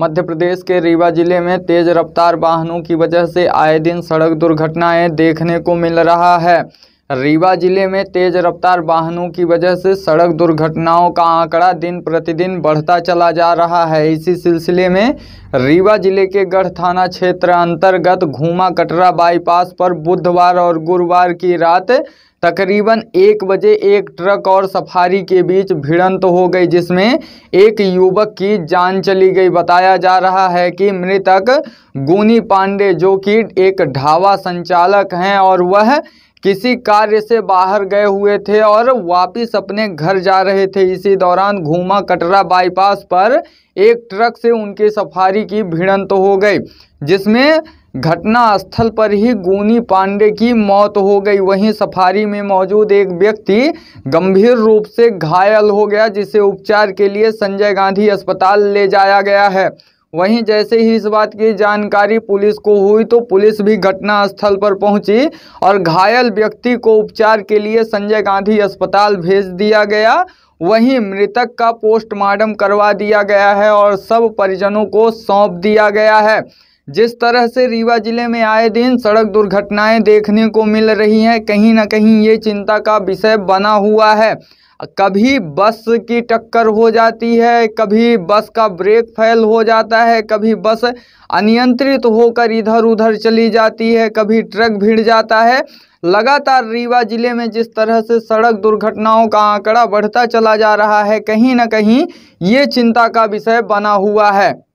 मध्य प्रदेश के रीवा जिले में तेज़ रफ्तार वाहनों की वजह से आए दिन सड़क दुर्घटनाएं देखने को मिल रहा है रीवा जिले में तेज रफ्तार वाहनों की वजह से सड़क दुर्घटनाओं का आंकड़ा दिन प्रतिदिन बढ़ता चला जा रहा है इसी सिलसिले में रीवा जिले के गढ़ थाना क्षेत्र अंतर्गत घूमा कटरा बाईपास पर बुधवार और गुरुवार की रात तकरीबन एक बजे एक ट्रक और सफारी के बीच भिड़ंत तो हो गई जिसमें एक युवक की जान चली गई बताया जा रहा है कि मृतक गुनी पांडे जो कि एक ढावा संचालक हैं और वह किसी कार्य से बाहर गए हुए थे और वापस अपने घर जा रहे थे इसी दौरान घूमा कटरा बाईपास पर एक ट्रक से उनकी सफारी की भिड़ंत तो हो गई जिसमें घटना स्थल पर ही गोनी पांडे की मौत हो गई वहीं सफारी में मौजूद एक व्यक्ति गंभीर रूप से घायल हो गया जिसे उपचार के लिए संजय गांधी अस्पताल ले जाया गया है वहीं जैसे ही इस बात की जानकारी पुलिस को हुई तो पुलिस भी घटनास्थल पर पहुंची और घायल व्यक्ति को उपचार के लिए संजय गांधी अस्पताल भेज दिया गया वहीं मृतक का पोस्टमार्टम करवा दिया गया है और सब परिजनों को सौंप दिया गया है जिस तरह से रीवा जिले में आए दिन सड़क दुर्घटनाएं देखने को मिल रही हैं कहीं ना कहीं ये चिंता का विषय बना हुआ है कभी बस की टक्कर हो जाती है कभी बस का ब्रेक फेल हो जाता है कभी बस अनियंत्रित होकर इधर उधर चली जाती है कभी ट्रक भिड़ जाता है लगातार रीवा जिले में जिस तरह से सड़क दुर्घटनाओं का आंकड़ा बढ़ता चला जा रहा है कहीं ना कहीं ये चिंता का विषय बना हुआ है